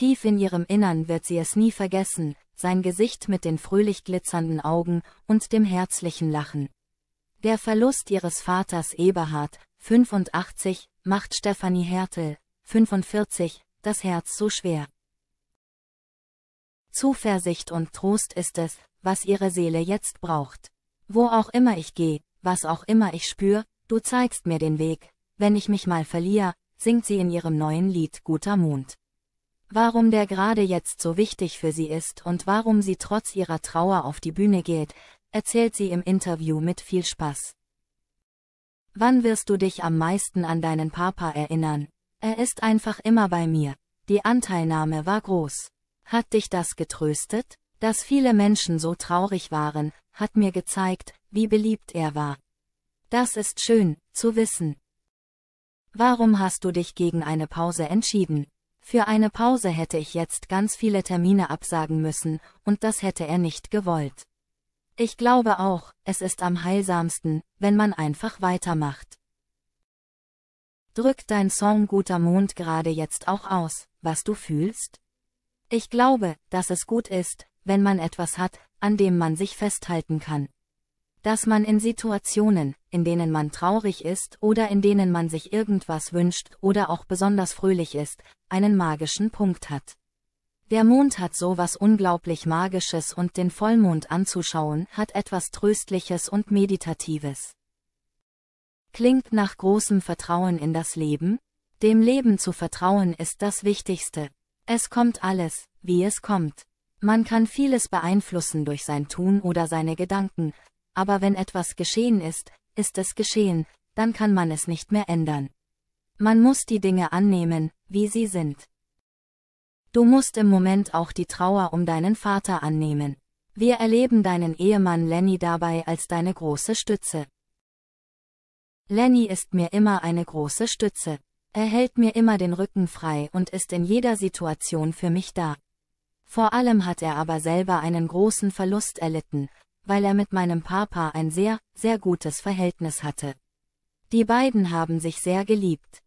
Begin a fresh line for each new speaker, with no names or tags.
Tief in ihrem Innern wird sie es nie vergessen, sein Gesicht mit den fröhlich glitzernden Augen und dem herzlichen Lachen. Der Verlust ihres Vaters Eberhard, 85, macht Stefanie Hertel, 45, das Herz so schwer. Zuversicht und Trost ist es, was ihre Seele jetzt braucht. Wo auch immer ich gehe, was auch immer ich spür, du zeigst mir den Weg, wenn ich mich mal verliere, singt sie in ihrem neuen Lied Guter Mond. Warum der gerade jetzt so wichtig für sie ist und warum sie trotz ihrer Trauer auf die Bühne geht, erzählt sie im Interview mit viel Spaß. Wann wirst du dich am meisten an deinen Papa erinnern? Er ist einfach immer bei mir. Die Anteilnahme war groß. Hat dich das getröstet? Dass viele Menschen so traurig waren, hat mir gezeigt, wie beliebt er war. Das ist schön, zu wissen. Warum hast du dich gegen eine Pause entschieden? Für eine Pause hätte ich jetzt ganz viele Termine absagen müssen, und das hätte er nicht gewollt. Ich glaube auch, es ist am heilsamsten, wenn man einfach weitermacht. Drückt dein Song Guter Mond gerade jetzt auch aus, was du fühlst? Ich glaube, dass es gut ist, wenn man etwas hat, an dem man sich festhalten kann dass man in Situationen, in denen man traurig ist oder in denen man sich irgendwas wünscht oder auch besonders fröhlich ist, einen magischen Punkt hat. Der Mond hat so was unglaublich Magisches und den Vollmond anzuschauen hat etwas Tröstliches und Meditatives. Klingt nach großem Vertrauen in das Leben? Dem Leben zu vertrauen ist das Wichtigste. Es kommt alles, wie es kommt. Man kann vieles beeinflussen durch sein Tun oder seine Gedanken, aber wenn etwas geschehen ist, ist es geschehen, dann kann man es nicht mehr ändern. Man muss die Dinge annehmen, wie sie sind. Du musst im Moment auch die Trauer um deinen Vater annehmen. Wir erleben deinen Ehemann Lenny dabei als deine große Stütze. Lenny ist mir immer eine große Stütze. Er hält mir immer den Rücken frei und ist in jeder Situation für mich da. Vor allem hat er aber selber einen großen Verlust erlitten, weil er mit meinem Papa ein sehr, sehr gutes Verhältnis hatte. Die beiden haben sich sehr geliebt.